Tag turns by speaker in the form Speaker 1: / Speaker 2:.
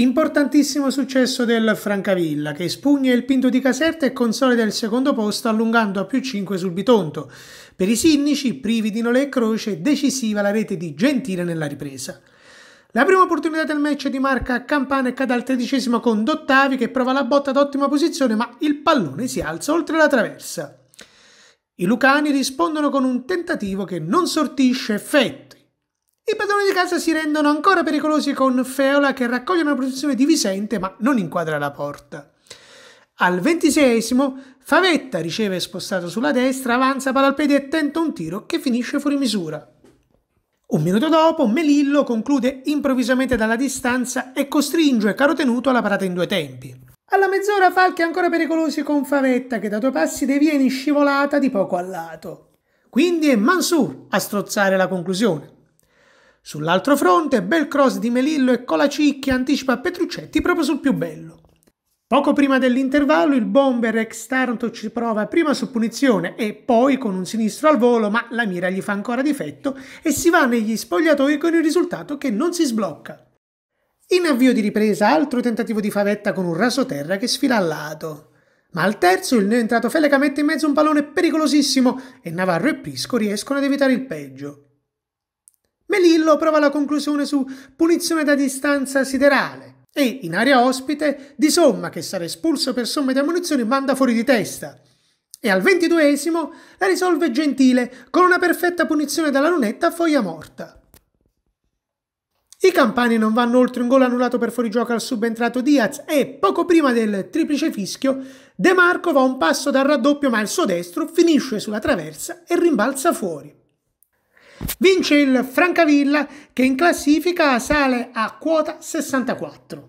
Speaker 1: Importantissimo successo del Francavilla che spugna il Pinto di Caserta e consolida il secondo posto allungando a più 5 sul Bitonto. Per i sinnici, privi di Nole e Croce, decisiva la rete di Gentile nella ripresa. La prima opportunità del match di marca a Campana e cade al tredicesimo con Dottavi che prova la botta ad ottima posizione ma il pallone si alza oltre la traversa. I Lucani rispondono con un tentativo che non sortisce effetti. I padroni di casa si rendono ancora pericolosi con Feola che raccoglie una posizione di Vicente ma non inquadra la porta. Al ventiseiesimo, Favetta riceve spostato sulla destra, avanza Palalpedi e tenta un tiro che finisce fuori misura. Un minuto dopo, Melillo conclude improvvisamente dalla distanza e costringe Caro Tenuto alla parata in due tempi. Alla mezz'ora Falchi è ancora pericolosi con Favetta che da due passi deviene scivolata di poco a lato. Quindi è Mansur a strozzare la conclusione. Sull'altro fronte, bel cross di Melillo e Colacicchi anticipa Petruccetti proprio sul più bello. Poco prima dell'intervallo il bomber ex Taranto ci prova prima su punizione e poi con un sinistro al volo, ma la mira gli fa ancora difetto e si va negli spogliatoi con il risultato che non si sblocca. In avvio di ripresa altro tentativo di favetta con un rasoterra che sfila al lato. Ma al terzo il neoentrato Feleca mette in mezzo un pallone pericolosissimo e Navarro e Pisco riescono ad evitare il peggio. Melillo prova la conclusione su punizione da distanza siderale e in area ospite di Somma che sarà espulso per somme di ammunizioni manda fuori di testa. E al ventiduesimo la risolve Gentile con una perfetta punizione dalla lunetta a foglia morta. I campani non vanno oltre un gol annullato per fuorigioco al subentrato Diaz e poco prima del triplice fischio De Marco va un passo dal raddoppio ma il suo destro finisce sulla traversa e rimbalza fuori. Vince il Francavilla che in classifica sale a quota 64.